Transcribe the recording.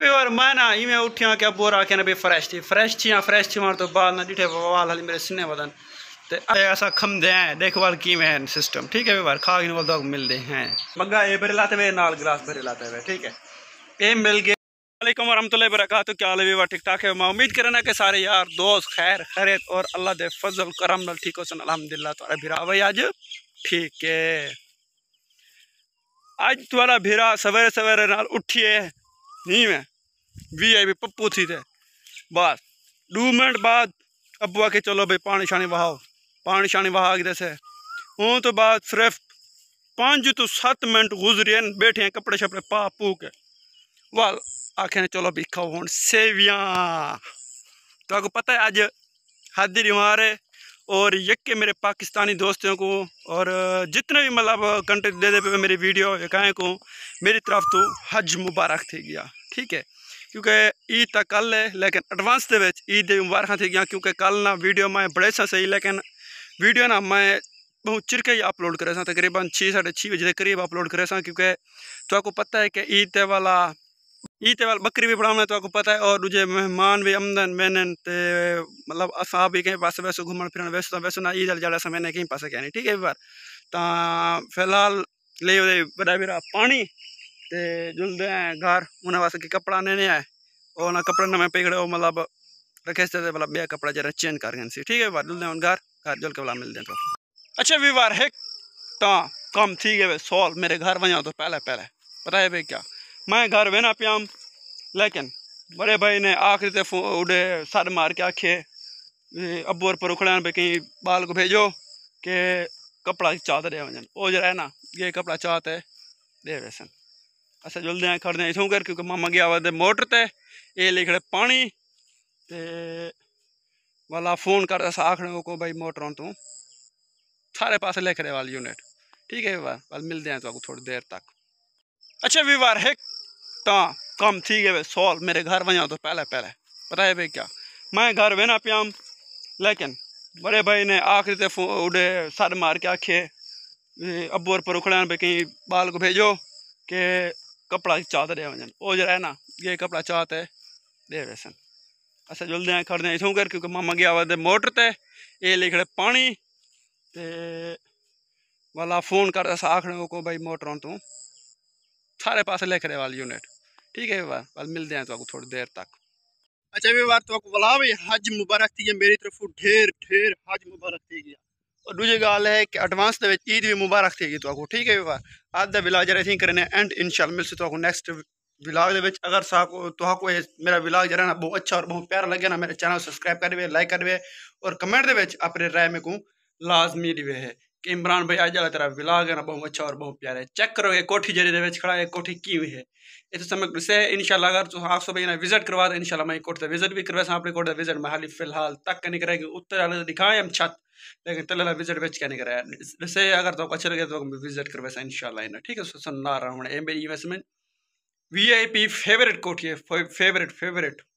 pure मैना इवें उठिया क्या बोरा क्या बे फ्रेश थी फ्रेश थी या थी तो बाल ना डिठे बाल हली मेरे सिने वदन ऐसा खमदे हैं देखभाल की में सिस्टम ठीक है व्यवहार खा इन बोलता तो मिलते हैं मग्गा ये भरे लाते हुए नाल गिलास भरे लाते हुए ठीक है ये मिल गए वालेकुम वरहमतुल्लाहि वरकत तो क्या हाल है ठीक ठाक है मैं उम्मीद करना के सारे यार दोस्त खैर खैरियत और अल्लाह दे फजल करम नल ठीक हो सन अलहमदिल्ला तुरा भिरा भाई आज ठीक है आज तुरा भिरा सवेरे सवेरे नाल उठिए नहीं मैं वी आई पी पप्पू थी थे बस दो मिनट बाद अबू आके चलो भाई पानी शानी बहाओ पानी शानी बहा के है उन तो बाद सिर्फ पाँच तो सत्त मिनट गुजरे बैठे हैं कपड़े शपड़े पा पू के वाल आखे चलो भी खाओ हूँ सेवियाँ तो आपको पता है आज हादी रिवार है और यके मेरे पाकिस्तानी दोस्तों को और जितने भी मतलब कंटेंट दे दे पे मेरी वीडियो यकाएँ को मेरी तरफ तो हज मुबारक थी गया ठीक है क्योंकि ईद तो कल है लेकिन एडवांस के ईद मुबारक थी गई क्योंकि कल ना वीडियो मैं बड़े सा सही लेकिन वीडियो ना मैं बहुत चिरके ही अपलोड करे सा तकरीबन छः साढ़े छः बजे के करीब अपलोड करे सा क्योंकि तो आपको पता है कि ईद वाला ईद वाला बकरी भी बढ़ाने तो आपको पता है और दूजे मेहमान भी आमदन मैंने मतलब असा भी कहीं पास वैसे घूम फिर वैसे तो वैसे ना ईद वाले जाए मैंने कहीं पास क्या नहीं ठीक है एक बार तो फिलहाल ले बड़ा मेरा पानी ते जुलदे हैं घर उन्हें वास्ते कि कपड़ा लेने आए और ना कपड़े नमें पिगड़े मतलब रखे से मतलब बे कपड़ा जरा चेंज कर गए ठीक है जुलते हैं घर घर जुल के वाला मतलब मिलते हैं तो अच्छा वीवार है तो कम ठीक है सॉल्व मेरे घर वजह तो पहले पहले पता है भाई क्या मैं घर वे ना पियाम लेकिन बड़े भाई ने आखिरी ते उड़े सर मार के आखे अबू और पर उखड़े भाई कहीं बाल को भेजो के कपड़ा चाहते रहे वजन वो जरा है ना ये कपड़ा चाहते दे वैसे असां जुलदे आं खड़दे आं कर क्योंकि मामा गया हुआ मोटर ते एह् लेई पानी ते वाला फ़ोन कर अस आखने को भाई मोटरों तू सारे पास लिख रहे वाल यूनिट ठीक है व्यवहार वाल मिलते हैं तो थोड़ी देर तक अच्छा व्यवहार है तो कम थी गए सॉल्व मेरे घर वजह तो पहले पहले पता है भाई क्या मैं घर वे ना लेकिन बड़े भाई ने आखिरी ते उड़े सर मार के आखे अब्बू और पर उखड़ा भाई कहीं बाल को भेजो के कपड़ा चाहते रहे वजन वो जरा है ना ये कपड़ा चाहते है दे वैसन अच्छा जल्दी आए खड़े इतों कर क्योंकि मामा गया वे मोटर ते ये लिखड़े पानी ते वाला फोन कर अस आखने को भाई मोटर तू सारे पास लिख रहे वाल यूनिट ठीक है वाल वाल मिलते हैं तो थोड़ी देर तक अच्छा भी बार तो बुला भाई हज मुबारक थी मेरी तरफ ढेर ढेर हज मुबारक थी गया और दूसरी गल है कि एडवांस ईद भी मुबारक देगी तो ठीक है अद्ध विलाज अस करने एंड इनशाला मिल सी तो नैक्सट विलाग अगर साको तो मेरा विलाग जरा ना बहुत अच्छा और बहुत प्यार लगे ना मेरे चैनल सब्सक्राइब करे लाइक करे और कमेंट के अपने राय मेरे को लाजमी दे कि इमरान भाई आज जला तेरा विलाग है ना बहुत अच्छा और बहुत प्यार है चेक करो ये कोठी जरिए खड़ा है कोठी की हुई है इस समय से इनशाला अगर तुम आप सौ भाई विजिट करवा दो शाला मैं कोर्ट से विजिट भी करवाया अपने कोर्ट से विजिट मैं हाली फिलहाल तक नहीं करेगी उत्तर वाले दिखाएं हम छत लेकिन तल्ला विजिट बिच कैन कराया अगर तो अच्छे लगे तो विजिट करवैसा इन ठीक है सो ना रहा वी आई पी फेवरेट कोठी है फेवरेट फेवरेट